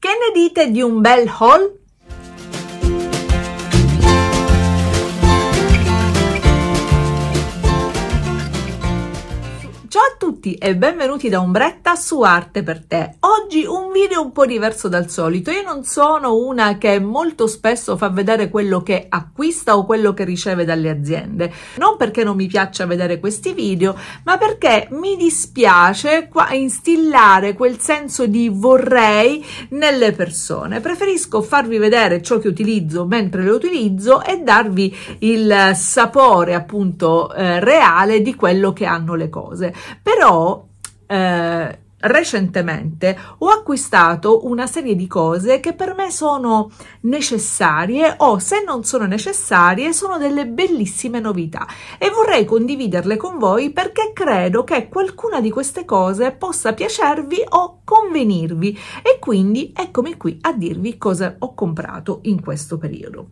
Che ne dite di un bel haul? Ciao a tutti e benvenuti da Ombretta su Arte per te. Oggi un video un po' diverso dal solito. Io non sono una che molto spesso fa vedere quello che acquista o quello che riceve dalle aziende. Non perché non mi piaccia vedere questi video, ma perché mi dispiace instillare quel senso di vorrei nelle persone. Preferisco farvi vedere ciò che utilizzo mentre lo utilizzo e darvi il sapore appunto eh, reale di quello che hanno le cose. Però eh, recentemente ho acquistato una serie di cose che per me sono necessarie o se non sono necessarie sono delle bellissime novità e vorrei condividerle con voi perché credo che qualcuna di queste cose possa piacervi o convenirvi e quindi eccomi qui a dirvi cosa ho comprato in questo periodo.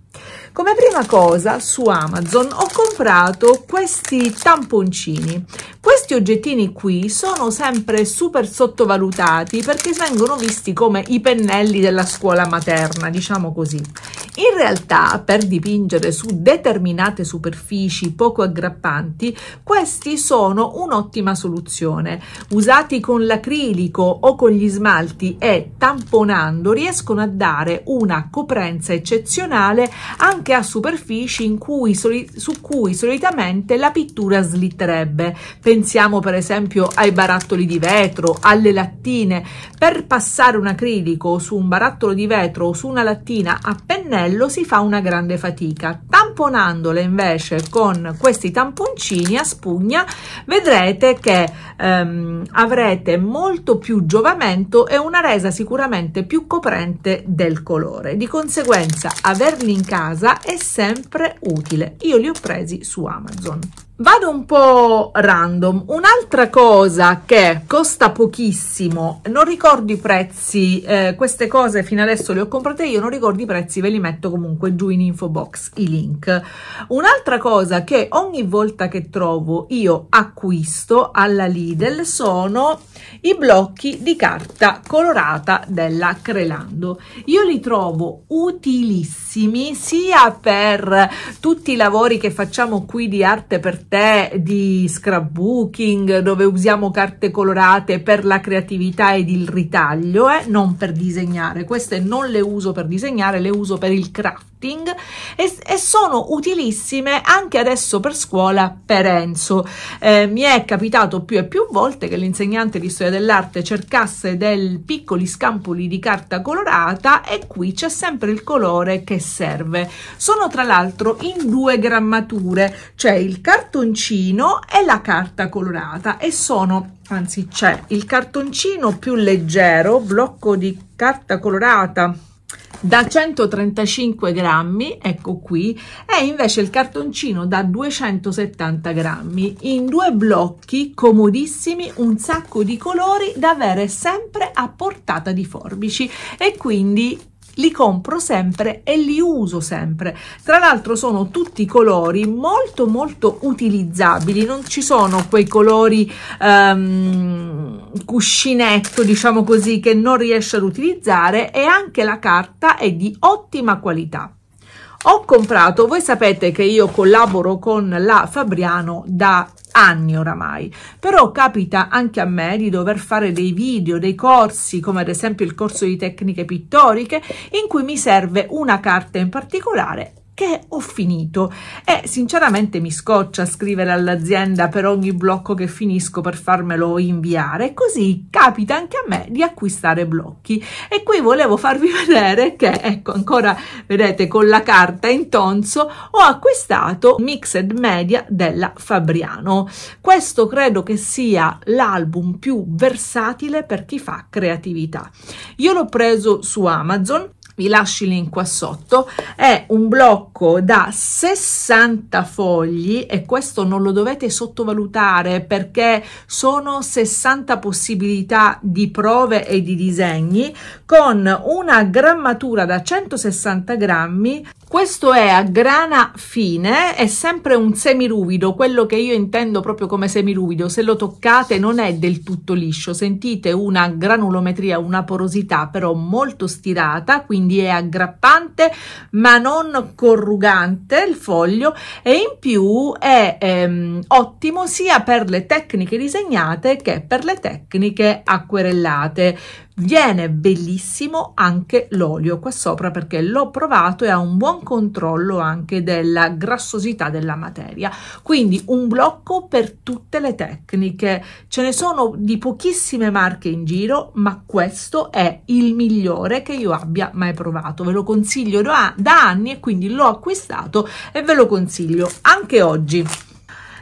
Come prima cosa su Amazon ho comprato questi tamponcini. Questi oggettini qui sono sempre super sottovalutati perché vengono visti come i pennelli della scuola materna, diciamo così. In realtà, per dipingere su determinate superfici poco aggrappanti, questi sono un'ottima soluzione. Usati con l'acrilico o con gli smalti e tamponando riescono a dare una coprenza eccezionale anche a superfici cui, su cui solitamente la pittura slitterebbe. Pensate pensiamo per esempio ai barattoli di vetro, alle lattine, per passare un acrilico su un barattolo di vetro o su una lattina a pennello si fa una grande fatica. Tamponandole invece con questi tamponcini a spugna vedrete che ehm, avrete molto più giovamento e una resa sicuramente più coprente del colore. Di conseguenza averli in casa è sempre utile. Io li ho presi su Amazon. Vado un po' random. Un'altra cosa che costa pochissimo, non ricordo i prezzi, eh, queste cose fino adesso le ho comprate io, non ricordo i prezzi, ve li metto comunque giù in info box i link. Un'altra cosa che ogni volta che trovo io acquisto alla Lidl sono i blocchi di carta colorata della Crelando. Io li trovo utilissimi sia per tutti i lavori che facciamo qui di arte per tè di scrapbooking dove usiamo carte colorate per la creatività ed il ritaglio, eh? non per disegnare. Queste non le uso per disegnare, le uso per il craft marketing e, e sono utilissime anche adesso per scuola per Enzo. Eh, mi è capitato più e più volte che l'insegnante di storia dell'arte cercasse dei piccoli scampoli di carta colorata e qui c'è sempre il colore che serve. Sono tra l'altro in due grammature, cioè il cartoncino e la carta colorata e sono anzi c'è il cartoncino più leggero blocco di carta colorata da 135 grammi, ecco qui, e invece il cartoncino da 270 grammi, in due blocchi comodissimi, un sacco di colori da avere sempre a portata di forbici e quindi li compro sempre e li uso sempre. Tra l'altro sono tutti colori molto molto utilizzabili, non ci sono quei colori um, cuscinetto, diciamo così, che non riesce ad utilizzare e anche la carta è di ottima qualità ho comprato, voi sapete che io collaboro con la Fabriano da anni oramai, però capita anche a me di dover fare dei video, dei corsi, come ad esempio il corso di tecniche pittoriche, in cui mi serve una carta in particolare che ho finito e sinceramente mi scoccia scrivere all'azienda per ogni blocco che finisco per farmelo inviare, così capita anche a me di acquistare blocchi e qui volevo farvi vedere che ecco ancora vedete con la carta in tonso ho acquistato Mixed Media della Fabriano. Questo credo che sia l'album più versatile per chi fa creatività. Io l'ho preso su Amazon vi lascio il link qua sotto, è un blocco da 60 fogli e questo non lo dovete sottovalutare perché sono 60 possibilità di prove e di disegni con una grammatura da 160 grammi questo è a grana fine, è sempre un semiruvido, quello che io intendo proprio come semiruvido. Se lo toccate non è del tutto liscio, sentite una granulometria, una porosità però molto stirata, quindi è aggrappante ma non corrugante il foglio e in più è ehm, ottimo sia per le tecniche disegnate che per le tecniche acquerellate. Viene bellissimo anche l'olio qua sopra perché l'ho provato e ha un buon controllo anche della grassosità della materia. Quindi un blocco per tutte le tecniche. Ce ne sono di pochissime marche in giro, ma questo è il migliore che io abbia mai provato. Ve lo consiglio da, da anni e quindi l'ho acquistato e ve lo consiglio anche oggi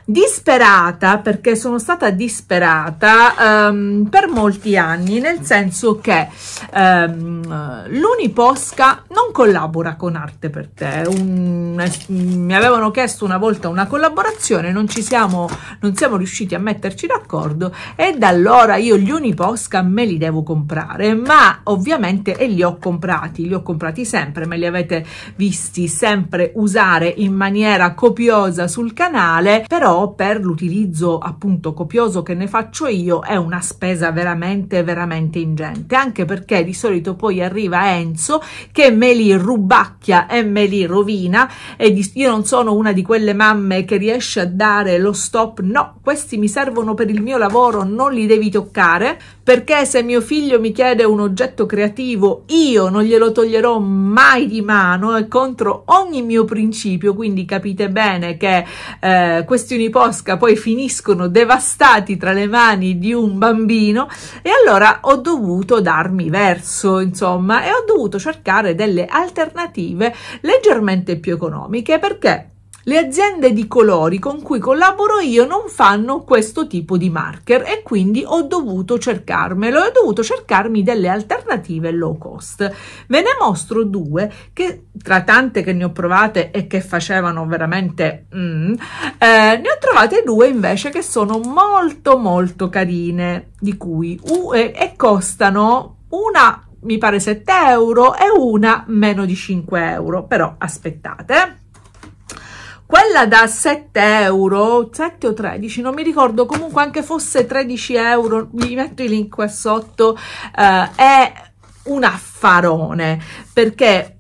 disperata perché sono stata disperata um, per molti anni nel senso che um, l'Uniposca non collabora con Arte per te Un, mi avevano chiesto una volta una collaborazione non ci siamo non siamo riusciti a metterci d'accordo e da allora io gli Uniposca me li devo comprare ma ovviamente e li ho comprati li ho comprati sempre me li avete visti sempre usare in maniera copiosa sul canale però per l'utilizzo appunto copioso che ne faccio io è una spesa veramente veramente ingente anche perché di solito poi arriva Enzo che me li rubacchia e me li rovina e io non sono una di quelle mamme che riesce a dare lo stop no questi mi servono per il mio lavoro non li devi toccare perché se mio figlio mi chiede un oggetto creativo, io non glielo toglierò mai di mano, è contro ogni mio principio, quindi capite bene che eh, questioni posca poi finiscono devastati tra le mani di un bambino e allora ho dovuto darmi verso, insomma, e ho dovuto cercare delle alternative leggermente più economiche perché le aziende di colori con cui collaboro io non fanno questo tipo di marker e quindi ho dovuto cercarmelo e ho dovuto cercarmi delle alternative low cost. Ve ne mostro due che tra tante che ne ho provate e che facevano veramente mm, eh, ne ho trovate due invece che sono molto molto carine di cui uh, e, e costano una mi pare 7 euro e una meno di 5 euro però aspettate eh quella da 7 euro 7 o 13 non mi ricordo comunque anche fosse 13 euro vi metto il link qua sotto eh, è un affarone perché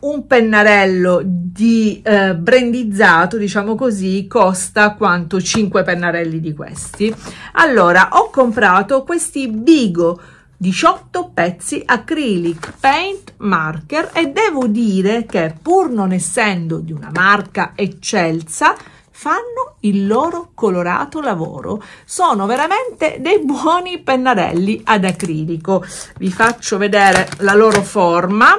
un pennarello di eh, brandizzato diciamo così costa quanto 5 pennarelli di questi allora ho comprato questi bigo 18 pezzi acrylic paint marker e devo dire che pur non essendo di una marca eccelsa fanno il loro colorato lavoro sono veramente dei buoni pennarelli ad acrilico vi faccio vedere la loro forma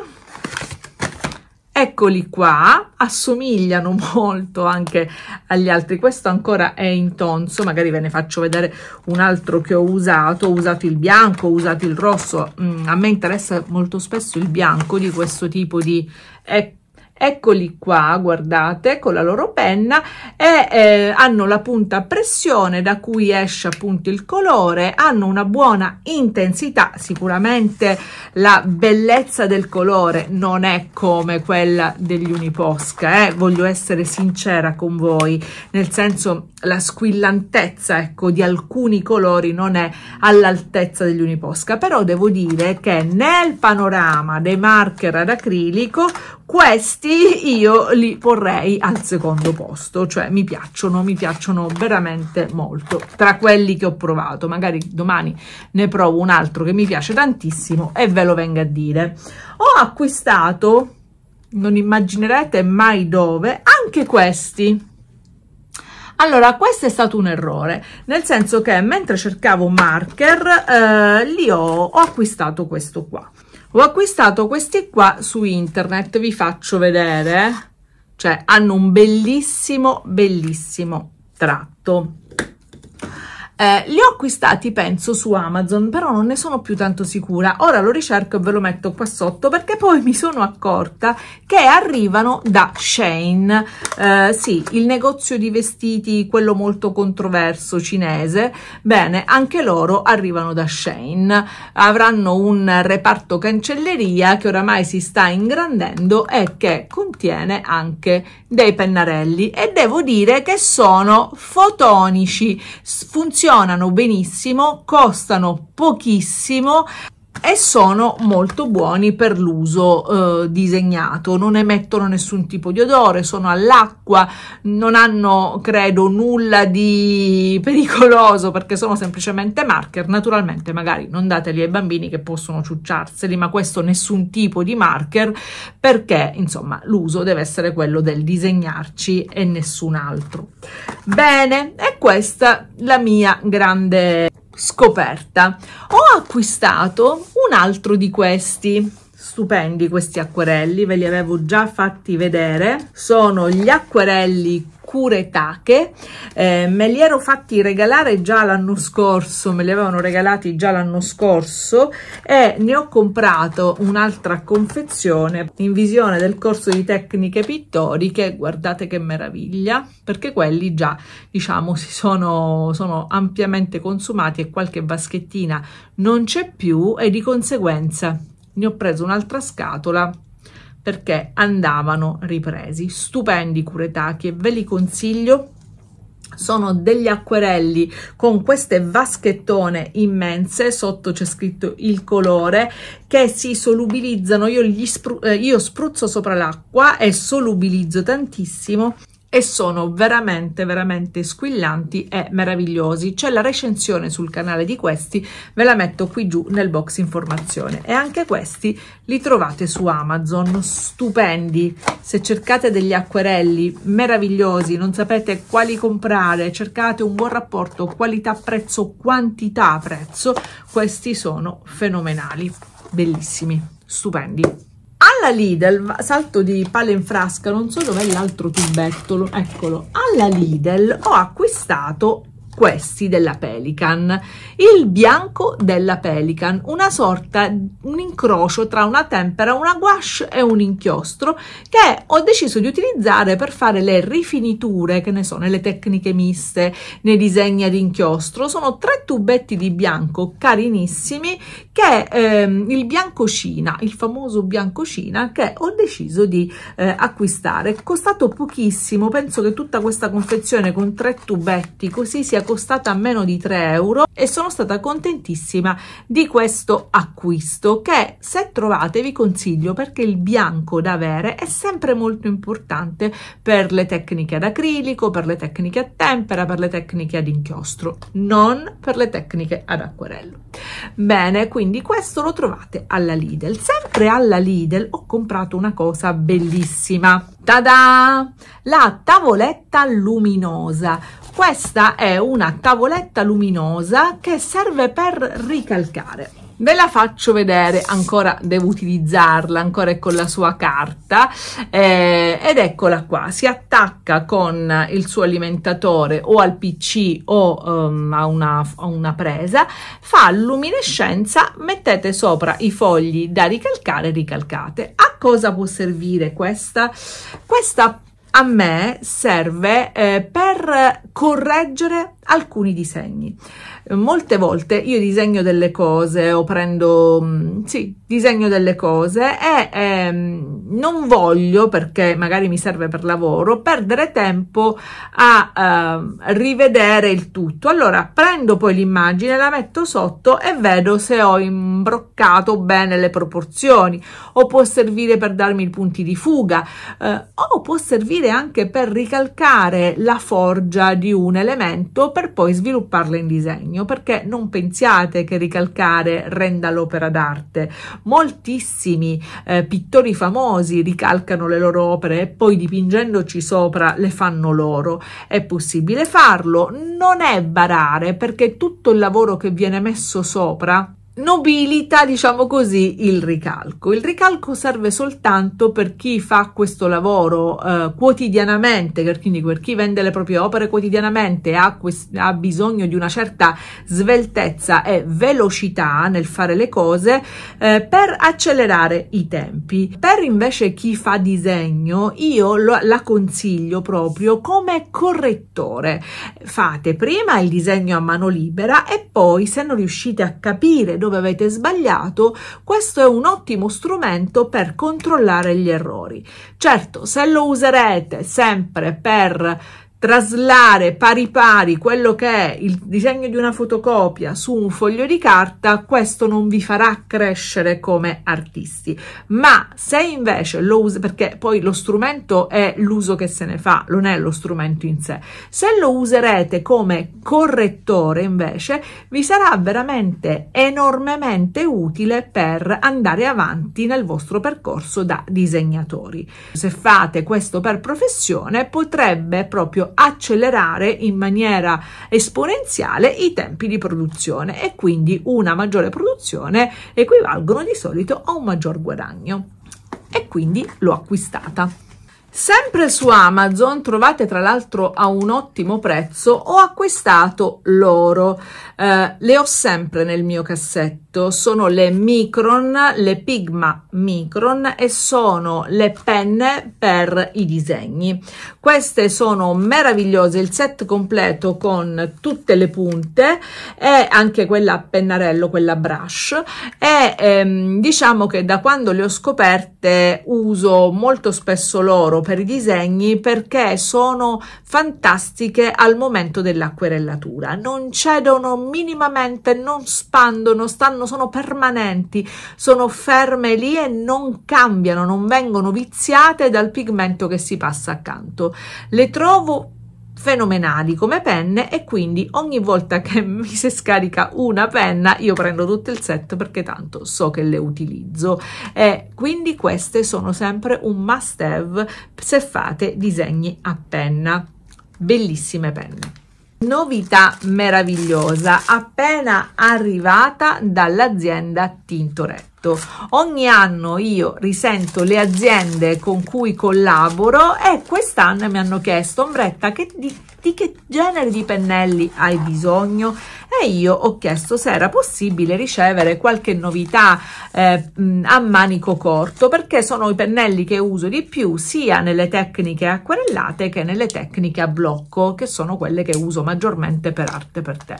Eccoli qua, assomigliano molto anche agli altri. Questo ancora è in tonso, magari ve ne faccio vedere un altro che ho usato. Ho usato il bianco, ho usato il rosso. Mm, a me interessa molto spesso il bianco di questo tipo di... Ecco eccoli qua guardate con la loro penna e eh, hanno la punta a pressione da cui esce appunto il colore hanno una buona intensità sicuramente la bellezza del colore non è come quella degli uniposca eh? voglio essere sincera con voi nel senso la squillantezza ecco di alcuni colori non è all'altezza degli uniposca però devo dire che nel panorama dei marker ad acrilico questi io li porrei al secondo posto, cioè mi piacciono, mi piacciono veramente molto tra quelli che ho provato, magari domani ne provo un altro che mi piace tantissimo e ve lo venga a dire. Ho acquistato, non immaginerete mai dove, anche questi. Allora, questo è stato un errore, nel senso che mentre cercavo un marker, eh, li ho, ho acquistato questo qua ho acquistato questi qua su internet vi faccio vedere cioè hanno un bellissimo bellissimo tratto eh, li ho acquistati, penso, su Amazon, però non ne sono più tanto sicura. Ora lo ricerco e ve lo metto qua sotto perché poi mi sono accorta che arrivano da Shane. Eh, sì, il negozio di vestiti, quello molto controverso cinese. Bene, anche loro arrivano da Shane. Avranno un reparto cancelleria che oramai si sta ingrandendo e che contiene anche dei pennarelli e devo dire che sono fotonici, funzionano benissimo, costano pochissimo e sono molto buoni per l'uso eh, disegnato, non emettono nessun tipo di odore, sono all'acqua, non hanno credo nulla di pericoloso perché sono semplicemente marker, naturalmente magari non dateli ai bambini che possono ciucciarseli, ma questo nessun tipo di marker perché insomma l'uso deve essere quello del disegnarci e nessun altro. Bene, e questa è la mia grande scoperta. Ho acquistato un altro di questi stupendi questi acquerelli, ve li avevo già fatti vedere. Sono gli acquerelli Cure Tache, eh, me li ero fatti regalare già l'anno scorso, me li avevano regalati già l'anno scorso e ne ho comprato un'altra confezione in visione del corso di tecniche pittoriche, guardate che meraviglia, perché quelli già diciamo si sono, sono ampiamente consumati e qualche vaschettina non c'è più e di conseguenza ne ho preso un'altra scatola perché andavano ripresi. Stupendi curetacchi e ve li consiglio sono degli acquerelli con queste vaschettone immense, sotto c'è scritto il colore, che si solubilizzano, io, spru eh, io spruzzo sopra l'acqua e solubilizzo tantissimo e sono veramente veramente squillanti e meravigliosi c'è la recensione sul canale di questi ve la metto qui giù nel box informazione e anche questi li trovate su amazon stupendi se cercate degli acquerelli meravigliosi non sapete quali comprare cercate un buon rapporto qualità prezzo quantità prezzo questi sono fenomenali bellissimi stupendi alla Lidl, salto di palo in frasca, non so dov'è l'altro tubettolo, eccolo. Alla Lidl ho acquistato questi della Pelican. Il bianco della Pelican, una sorta, un incrocio tra una tempera, una gouache e un inchiostro che ho deciso di utilizzare per fare le rifiniture, che ne so, nelle tecniche miste, nei disegni ad inchiostro. Sono tre tubetti di bianco carinissimi che ehm, il Cina, il famoso bianco Cina, che ho deciso di eh, acquistare. È costato pochissimo, penso che tutta questa confezione con tre tubetti così sia costata meno di 3 euro e sono stata contentissima di questo acquisto che se trovate vi consiglio perché il bianco da avere è sempre molto importante per le tecniche ad acrilico, per le tecniche a tempera, per le tecniche ad inchiostro, non per le tecniche ad acquerello. Bene, quindi questo lo trovate alla Lidl. Sempre alla Lidl ho comprato una cosa bellissima. Tada! La tavoletta luminosa. Questa è una tavoletta luminosa che serve per ricalcare. Ve la faccio vedere, ancora devo utilizzarla, ancora è con la sua carta eh, ed eccola qua, si attacca con il suo alimentatore o al pc o um, a, una, a una presa, fa luminescenza, mettete sopra i fogli da ricalcare, ricalcate. A cosa può servire questa? Questa a me serve eh, per correggere alcuni disegni. Eh, molte volte io disegno delle cose o prendo, mm, sì, disegno delle cose e ehm, non voglio, perché magari mi serve per lavoro, perdere tempo a eh, rivedere il tutto. Allora prendo poi l'immagine, la metto sotto e vedo se ho imbroccato bene le proporzioni o può servire per darmi i punti di fuga eh, o può servire anche per ricalcare la forgia di un elemento per poi svilupparla in disegno, perché non pensiate che ricalcare renda l'opera d'arte. Moltissimi eh, pittori famosi ricalcano le loro opere e poi dipingendoci sopra le fanno loro. È possibile farlo, non è barare, perché tutto il lavoro che viene messo sopra nobilita, diciamo così, il ricalco. Il ricalco serve soltanto per chi fa questo lavoro eh, quotidianamente, quindi per chi vende le proprie opere quotidianamente ha, ha, bisogno di una certa sveltezza e velocità nel fare le cose eh, per accelerare i tempi. Per invece chi fa disegno, io lo, la consiglio proprio come correttore. Fate prima il disegno a mano libera e poi se non riuscite a capire dove dove avete sbagliato, questo è un ottimo strumento per controllare gli errori. Certo, se lo userete sempre per traslare pari pari quello che è il disegno di una fotocopia su un foglio di carta, questo non vi farà crescere come artisti. Ma se invece lo usate, perché poi lo strumento è l'uso che se ne fa, non è lo strumento in sé, se lo userete come correttore invece vi sarà veramente enormemente utile per andare avanti nel vostro percorso da disegnatori. Se fate questo per professione potrebbe proprio accelerare in maniera esponenziale i tempi di produzione e quindi una maggiore produzione equivalgono di solito a un maggior guadagno e quindi l'ho acquistata. Sempre su Amazon trovate tra l'altro a un ottimo prezzo, ho acquistato l'oro, eh, le ho sempre nel mio cassetto, sono le Micron, le Pigma Micron e sono le penne per i disegni. Queste sono meravigliose, il set completo con tutte le punte e anche quella a pennarello, quella brush e ehm, diciamo che da quando le ho scoperte uso molto spesso l'oro per i disegni perché sono fantastiche al momento dell'acquerellatura. Non cedono minimamente, non spandono, stanno, sono permanenti, sono ferme lì e non cambiano, non vengono viziate dal pigmento che si passa accanto. Le trovo fenomenali come penne e quindi ogni volta che mi si scarica una penna io prendo tutto il set perché tanto so che le utilizzo e quindi queste sono sempre un must have se fate disegni a penna bellissime penne Novità meravigliosa appena arrivata dall'azienda Tintoret fatto. Ogni anno io risento le aziende con cui collaboro e quest'anno mi hanno chiesto, ombretta, che di di che genere di pennelli hai bisogno e io ho chiesto se era possibile ricevere qualche novità eh, mm, a manico corto perché sono i pennelli che uso di più sia nelle tecniche acquerellate che nelle tecniche a blocco che sono quelle che uso maggiormente per arte per te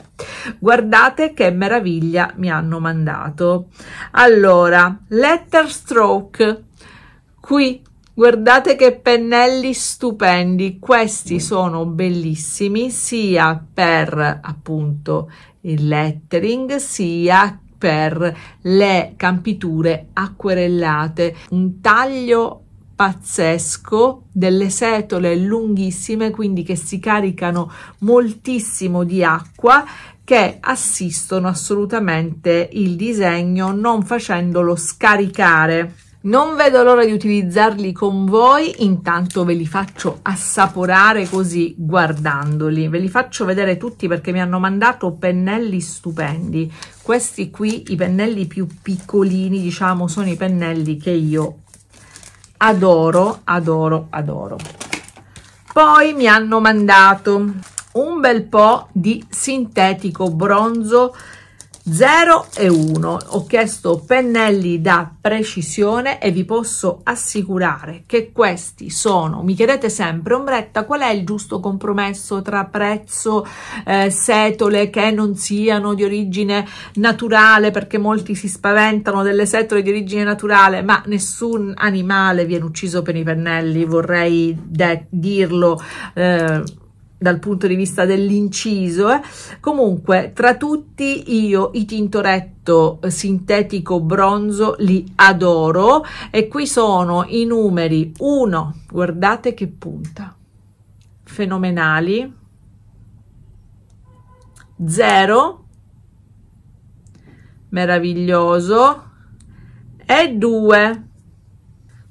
guardate che meraviglia mi hanno mandato allora letter stroke qui Guardate che pennelli stupendi, questi mm. sono bellissimi sia per appunto il lettering sia per le campiture acquerellate, un taglio pazzesco, delle setole lunghissime, quindi che si caricano moltissimo di acqua che assistono assolutamente il disegno non facendolo scaricare non vedo l'ora di utilizzarli con voi, intanto ve li faccio assaporare così guardandoli. Ve li faccio vedere tutti perché mi hanno mandato pennelli stupendi. Questi qui, i pennelli più piccolini, diciamo, sono i pennelli che io adoro, adoro, adoro. Poi mi hanno mandato un bel po' di sintetico bronzo 0 e 1 ho chiesto pennelli da precisione e vi posso assicurare che questi sono mi chiedete sempre ombretta qual è il giusto compromesso tra prezzo eh, setole che non siano di origine naturale perché molti si spaventano delle setole di origine naturale ma nessun animale viene ucciso per i pennelli vorrei dirlo eh, dal punto di vista dell'inciso. Eh. Comunque, tra tutti io i Tintoretto eh, sintetico bronzo li adoro e qui sono i numeri 1, guardate che punta, fenomenali, 0, meraviglioso, e 2,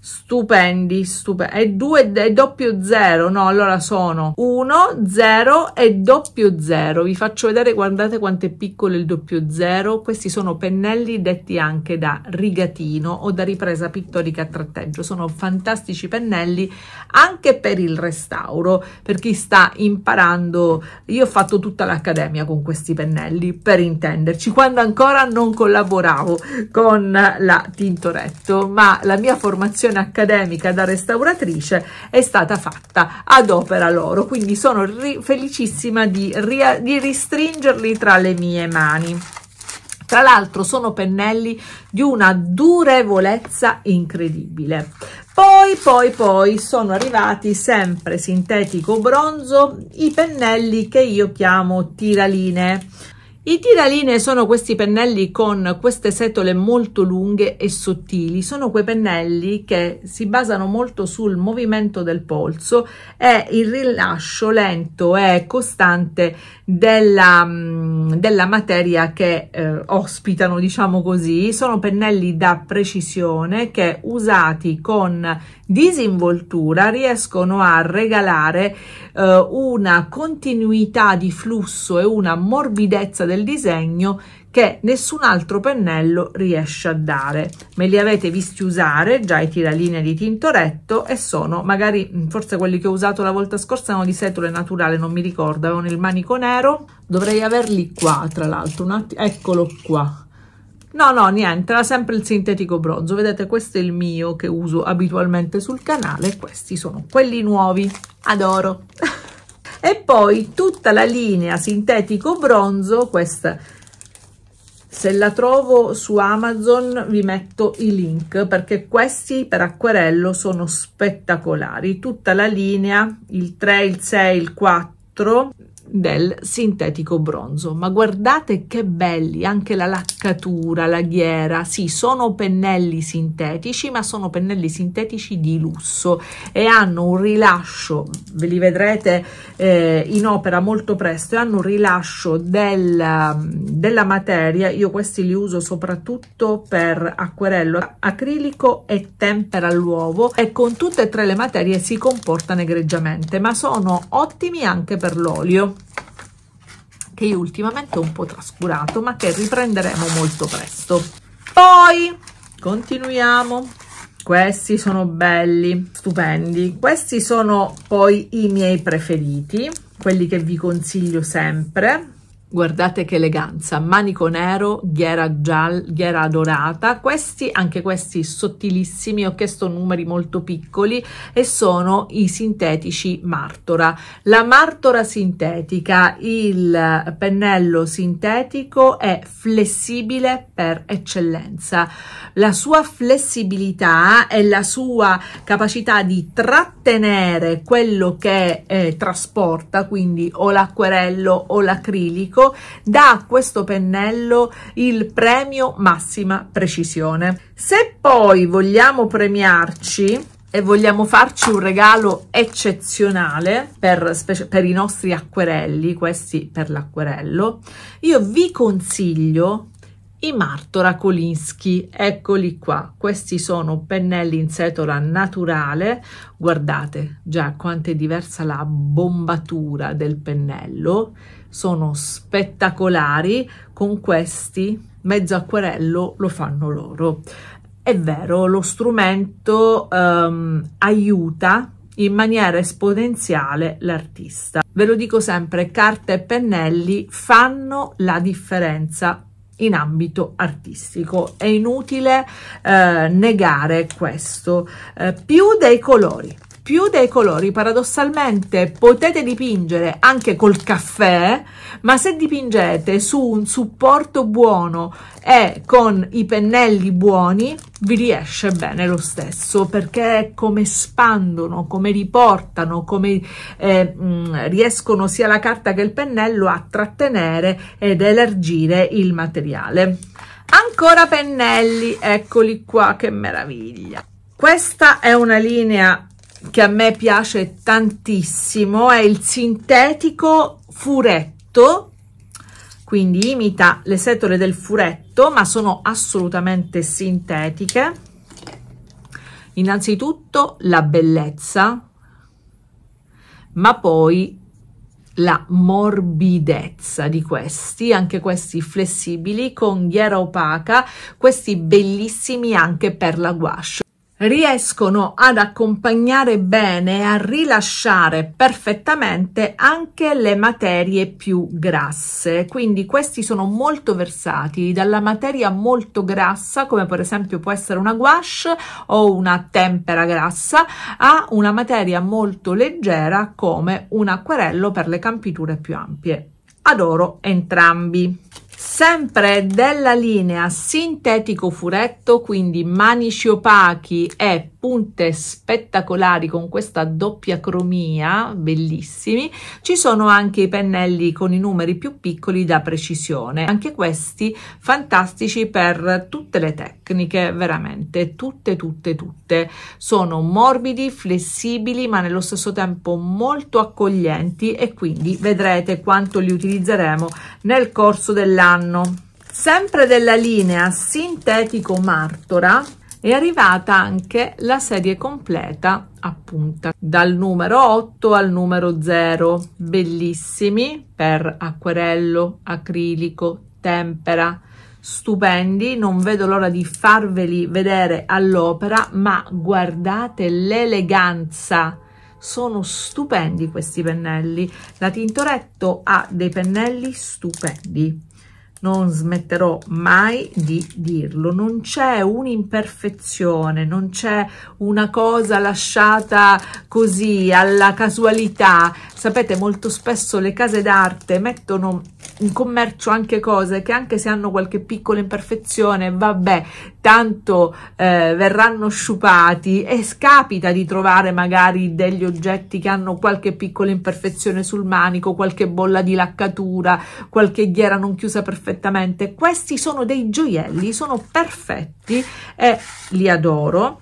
stupendi, stupendi. E due e doppio zero, no? Allora sono 1, 0 e doppio zero. Vi faccio vedere, guardate quanto è piccolo il doppio zero. Questi sono pennelli detti anche da rigatino o da ripresa pittorica a tratteggio. Sono fantastici pennelli anche per il restauro, per chi sta imparando. Io ho fatto tutta l'accademia con questi pennelli, per intenderci, quando ancora non collaboravo con la Tintoretto, ma la mia formazione formazione accademica da restauratrice è stata fatta ad opera loro, quindi sono felicissima di, di ristringerli tra le mie mani. Tra l'altro sono pennelli di una durevolezza incredibile. Poi, poi, poi sono arrivati sempre sintetico bronzo i pennelli che io chiamo tiraline i tiraline sono questi pennelli con queste setole molto lunghe e sottili, sono quei pennelli che si basano molto sul movimento del polso e il rilascio lento e costante della, mm, della materia che eh, ospitano, diciamo così. Sono pennelli da precisione che usati con disinvoltura riescono a regalare eh, una continuità di flusso e una morbidezza del disegno che nessun altro pennello riesce a dare. Me li avete visti usare già i tiralinee di Tintoretto e sono magari mm, forse quelli che ho usato la volta scorsa erano di setole naturale, non mi ricordo, avevano il manico nero. Dovrei averli qua, tra l'altro, eccolo qua. No, no, niente, era sempre il sintetico bronzo. Vedete, questo è il mio che uso abitualmente sul canale. Questi sono quelli nuovi. Adoro! e poi tutta la linea sintetico bronzo questa se la trovo su Amazon vi metto i link perché questi per acquerello sono spettacolari tutta la linea il 3 il 6 il 4 del sintetico bronzo. Ma guardate che belli, anche la laccatura, la ghiera, sì, sono pennelli sintetici, ma sono pennelli sintetici di lusso e hanno un rilascio, ve li vedrete eh, in opera molto presto, hanno un rilascio del, della materia, io questi li uso soprattutto per acquerello acrilico e tempera all'uovo e con tutte e tre le materie si comportano egregiamente, ma sono ottimi anche per l'olio che io ultimamente ho un po' trascurato ma che riprenderemo molto presto poi continuiamo questi sono belli stupendi questi sono poi i miei preferiti quelli che vi consiglio sempre Guardate che eleganza, manico nero, ghiera, gialla, ghiera dorata, questi, anche questi sottilissimi, ho chiesto numeri molto piccoli e sono i sintetici Martora. La Martora sintetica, il pennello sintetico è flessibile per eccellenza. La sua flessibilità e la sua capacità di trattenere quello che eh, trasporta, quindi o l'acquerello o l'acrilico, Bianco dà a questo pennello il premio massima precisione. Se poi vogliamo premiarci e vogliamo farci un regalo eccezionale per, per i nostri acquerelli, questi per l'acquerello, io vi consiglio i Martora Kolinsky, eccoli qua, questi sono pennelli in setola naturale, guardate già quanto è diversa la bombatura del pennello, sono spettacolari con questi mezzo acquerello lo fanno loro è vero lo strumento um, aiuta in maniera esponenziale l'artista ve lo dico sempre carta e pennelli fanno la differenza in ambito artistico è inutile eh, negare questo eh, più dei colori più dei colori paradossalmente potete dipingere anche col caffè ma se dipingete su un supporto buono e con i pennelli buoni vi riesce bene lo stesso perché come espandono come riportano come eh, mh, mm, riescono sia la carta che il pennello a trattenere ed elargire il materiale ancora pennelli eccoli qua che meraviglia questa è una linea che a me piace tantissimo è il sintetico furetto quindi imita le setole del furetto ma sono assolutamente sintetiche innanzitutto la bellezza ma poi la morbidezza di questi, anche questi flessibili con ghiera opaca, questi bellissimi anche per la gouache riescono ad accompagnare bene e a rilasciare perfettamente anche le materie più grasse. Quindi questi sono molto versatili, dalla materia molto grassa, come per esempio può essere una gouache o una tempera grassa, a una materia molto leggera come un acquerello per le campiture più ampie. Adoro entrambi sempre della linea sintetico furetto quindi manici opachi e punte spettacolari con questa doppia cromia, bellissimi. Ci sono anche i pennelli con i numeri più piccoli da precisione, anche questi fantastici per tutte le tecniche, veramente tutte, tutte, tutte. Sono morbidi, flessibili, ma nello stesso tempo molto accoglienti e quindi vedrete quanto li utilizzeremo nel corso dell'anno. Sempre della linea sintetico Martora, è arrivata anche la serie completa a dal numero 8 al numero 0, bellissimi per acquerello, acrilico, tempera, stupendi, non vedo l'ora di farveli vedere all'opera, ma guardate l'eleganza, sono stupendi questi pennelli, la Tintoretto ha dei pennelli stupendi non smetterò mai di dirlo, non c'è un'imperfezione, non c'è una cosa lasciata così alla casualità. Sapete, molto spesso le case d'arte mettono in commercio anche cose che anche se hanno qualche piccola imperfezione, vabbè, tanto eh, verranno sciupati e scapita di trovare magari degli oggetti che hanno qualche piccola imperfezione sul manico, qualche bolla di laccatura, qualche ghiera non chiusa perfettamente. Questi sono dei gioielli, sono perfetti e li adoro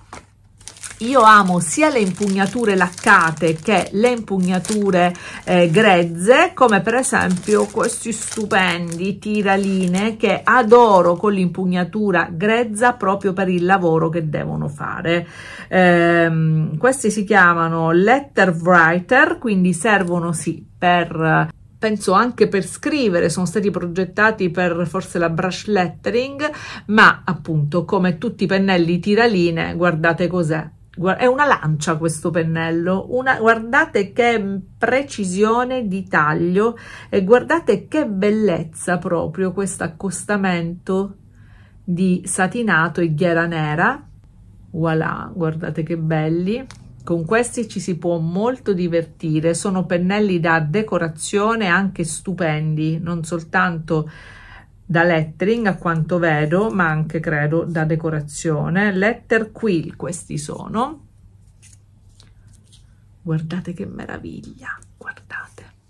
io amo sia le impugnature laccate che le impugnature eh, grezze come per esempio questi stupendi tiraline che adoro con l'impugnatura grezza proprio per il lavoro che devono fare eh, questi si chiamano letter writer quindi servono sì per penso anche per scrivere, sono stati progettati per forse la brush lettering, ma appunto come tutti i pennelli tiraline, guardate cos'è, è una lancia questo pennello una, guardate che precisione di taglio e guardate che bellezza proprio questo accostamento di satinato e ghiera nera voilà guardate che belli con questi ci si può molto divertire sono pennelli da decorazione anche stupendi non soltanto da lettering a quanto vedo, ma anche credo da decorazione. Letter quill questi sono. Guardate che meraviglia, guardate.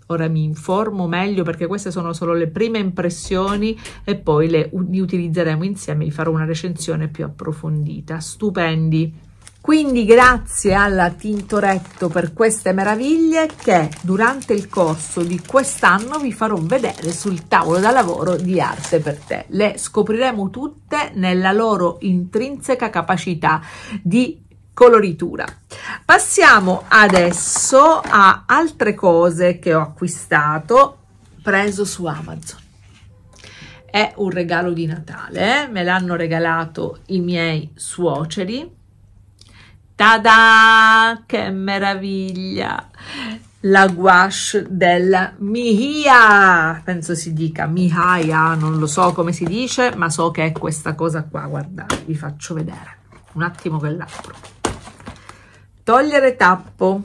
Ora mi informo meglio perché queste sono solo le prime impressioni e poi le, li utilizzeremo insieme, vi farò una recensione più approfondita. Stupendi! Quindi grazie alla Tintoretto per queste meraviglie che durante il corso di quest'anno vi farò vedere sul tavolo da lavoro di Arte per te. Le scopriremo tutte nella loro intrinseca capacità di coloritura. Passiamo adesso a altre cose che ho acquistato preso su Amazon è un regalo di Natale, eh? me l'hanno regalato i miei suoceri Tada! Che meraviglia! La gouache della Mihia, penso si dica Mihaya, non lo so come si dice, ma so che è questa cosa qua, guardate, vi faccio vedere. Un attimo che l'apro. Togliere tappo.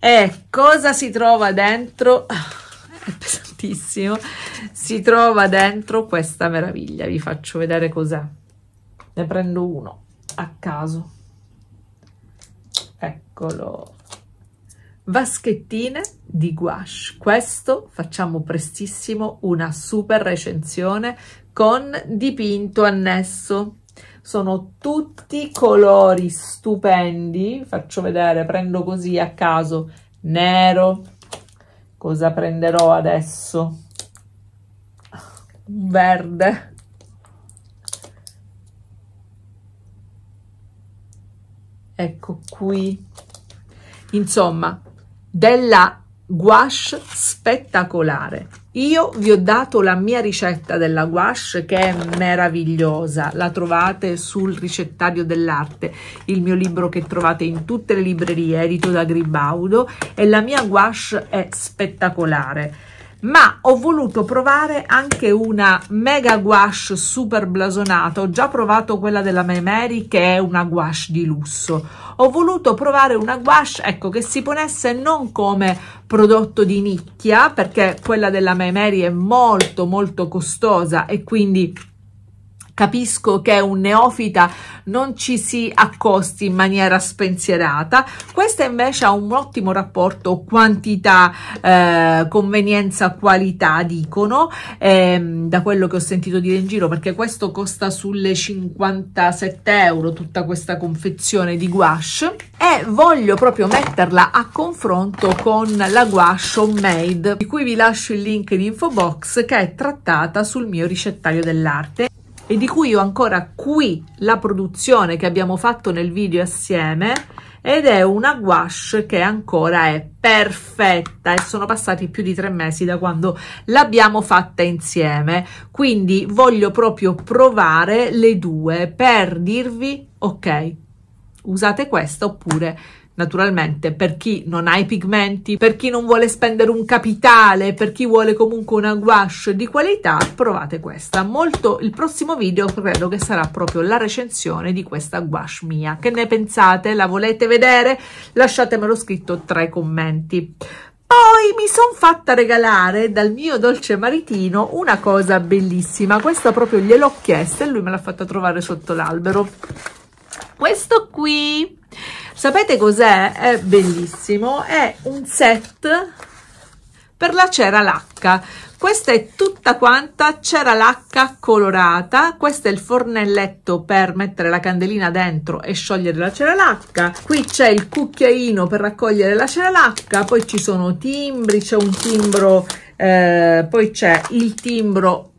e cosa si trova dentro? È pesantissimo. Si trova dentro questa meraviglia, vi faccio vedere cos'è. Ne prendo uno a caso eccolo vaschettine di gouache questo facciamo prestissimo una super recensione con dipinto annesso sono tutti colori stupendi faccio vedere prendo così a caso nero cosa prenderò adesso verde ecco qui insomma della gouache spettacolare io vi ho dato la mia ricetta della gouache che è meravigliosa la trovate sul ricettario dell'arte il mio libro che trovate in tutte le librerie edito da Gribaudo e la mia gouache è spettacolare ma ho voluto provare anche una mega gouache super blasonata ho già provato quella della Memeri che è una gouache di lusso ho voluto provare una gouache ecco che si ponesse non come prodotto di nicchia perché quella della Memeri è molto molto costosa e quindi capisco che è un neofita non ci si accosti in maniera spensierata questa invece ha un ottimo rapporto quantità eh, convenienza qualità dicono ehm, da quello che ho sentito dire in giro perché questo costa sulle 57 euro tutta questa confezione di gouache e voglio proprio metterla a confronto con la gouache homemade di cui vi lascio il link in info box che è trattata sul mio ricettario dell'arte e di cui ho ancora qui la produzione che abbiamo fatto nel video assieme ed è una gouache che ancora è perfetta e sono passati più di tre mesi da quando l'abbiamo fatta insieme quindi voglio proprio provare le due per dirvi ok usate questa oppure Naturalmente, per chi non ha i pigmenti, per chi non vuole spendere un capitale, per chi vuole comunque una gouache di qualità, provate questa. Molto il prossimo video credo che sarà proprio la recensione di questa gouache mia. Che ne pensate? La volete vedere? Lasciatemelo scritto tra i commenti. Poi mi sono fatta regalare dal mio dolce maritino una cosa bellissima. Questa proprio gliel'ho chiesta e lui me l'ha fatta trovare sotto l'albero. Questo qui Sapete cos'è? È bellissimo, è un set per la cera lacca. Questa è tutta quanta cera lacca colorata, questo è il fornelletto per mettere la candelina dentro e sciogliere la cera lacca, qui c'è il cucchiaino per raccogliere la cera lacca, poi ci sono timbri, c'è un timbro, eh, poi c'è il timbro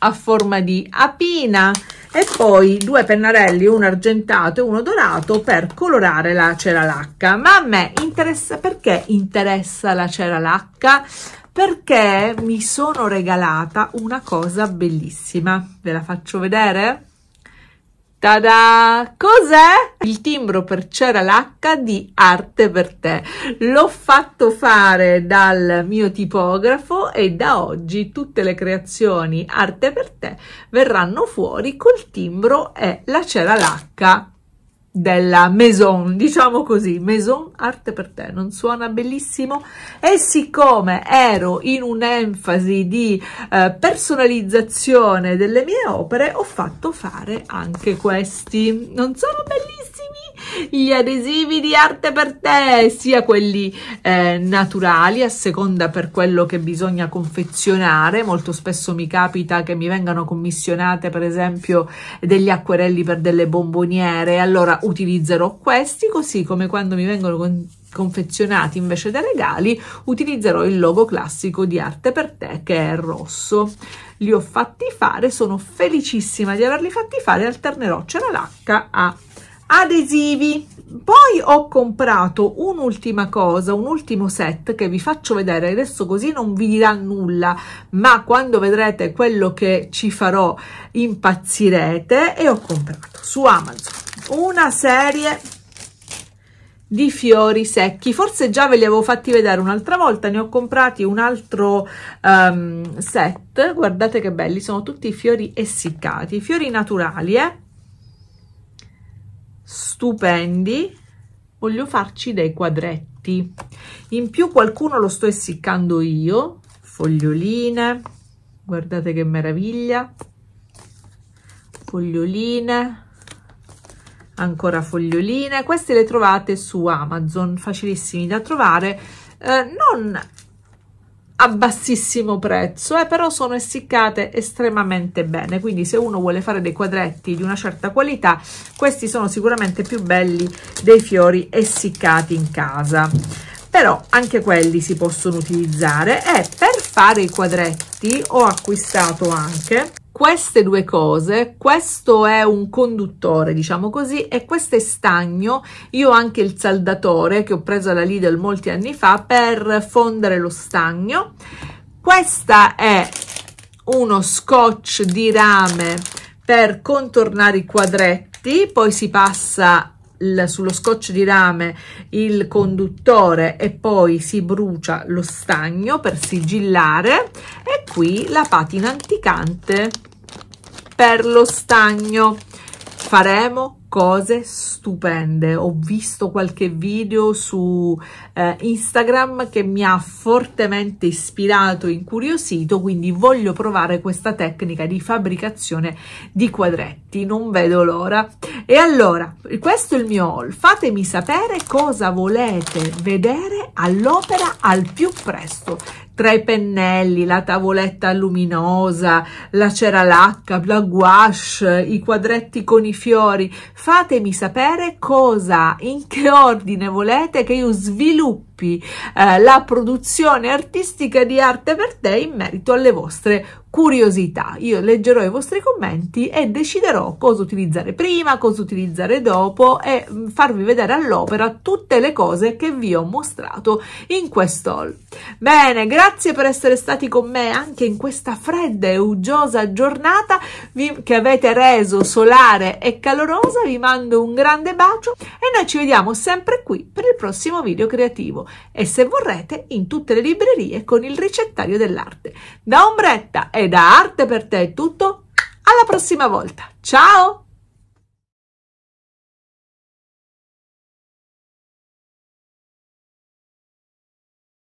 a forma di apina, e poi due pennarelli, uno argentato e uno dorato per colorare la cera lacca. Ma a me interessa, perché interessa la cera lacca? Perché mi sono regalata una cosa bellissima. Ve la faccio vedere? Tada! Cos'è? Il timbro per cera lacca di Arte per te. L'ho fatto fare dal mio tipografo e da oggi tutte le creazioni Arte per te verranno fuori col timbro e la cera lacca della Maison, diciamo così, Maison Arte per te, non suona bellissimo? E siccome ero in un'enfasi di eh, personalizzazione delle mie opere, ho fatto fare anche questi. Non sono bellissimi? gli adesivi di arte per te, sia quelli eh, naturali a seconda per quello che bisogna confezionare. Molto spesso mi capita che mi vengano commissionate, per esempio, degli acquerelli per delle bomboniere. Allora utilizzerò questi, così come quando mi vengono con confezionati invece dai regali utilizzerò il logo classico di arte per te che è rosso li ho fatti fare sono felicissima di averli fatti fare alternerò cera lacca a adesivi poi ho comprato un'ultima cosa un ultimo set che vi faccio vedere adesso così non vi dirà nulla ma quando vedrete quello che ci farò impazzirete e ho comprato su amazon una serie di fiori secchi forse già ve li avevo fatti vedere un'altra volta ne ho comprati un altro um, set guardate che belli sono tutti fiori essiccati fiori naturali eh? stupendi voglio farci dei quadretti in più qualcuno lo sto essiccando io foglioline guardate che meraviglia foglioline ancora foglioline queste le trovate su amazon facilissimi da trovare eh, non a bassissimo prezzo, eh, però sono essiccate estremamente bene, quindi se uno vuole fare dei quadretti di una certa qualità, questi sono sicuramente più belli dei fiori essiccati in casa. Però anche quelli si possono utilizzare e per fare i quadretti ho acquistato anche queste due cose, questo è un conduttore, diciamo così, e questo è stagno. Io ho anche il saldatore che ho preso alla Lidl molti anni fa per fondere lo stagno. Questa è uno scotch di rame per contornare i quadretti, poi si passa il, sullo scotch di rame il conduttore e poi si brucia lo stagno per sigillare e qui la patina anticante per lo stagno faremo cose stupende ho visto qualche video su eh, instagram che mi ha fortemente ispirato e incuriosito quindi voglio provare questa tecnica di fabbricazione di quadretti non vedo l'ora e allora, questo è il mio haul. Fatemi sapere cosa volete vedere all'opera al più presto. Tra i pennelli, la tavoletta luminosa, la cera lacca, la gouache, i quadretti con i fiori. Fatemi sapere cosa, in che ordine volete che io sviluppi gruppi, eh, la produzione artistica di Arte per Te in merito alle vostre curiosità. Io leggerò i vostri commenti e deciderò cosa utilizzare prima, cosa utilizzare dopo e mm, farvi vedere all'opera tutte le cose che vi ho mostrato in questo haul. Bene, grazie per essere stati con me anche in questa fredda e uggiosa giornata vi, che avete reso solare e calorosa. Vi mando un grande bacio e noi ci vediamo sempre qui per il prossimo video creativo e se vorrete in tutte le librerie con il ricettario dell'arte. Da Ombretta e da Arte per te è tutto, alla prossima volta, ciao!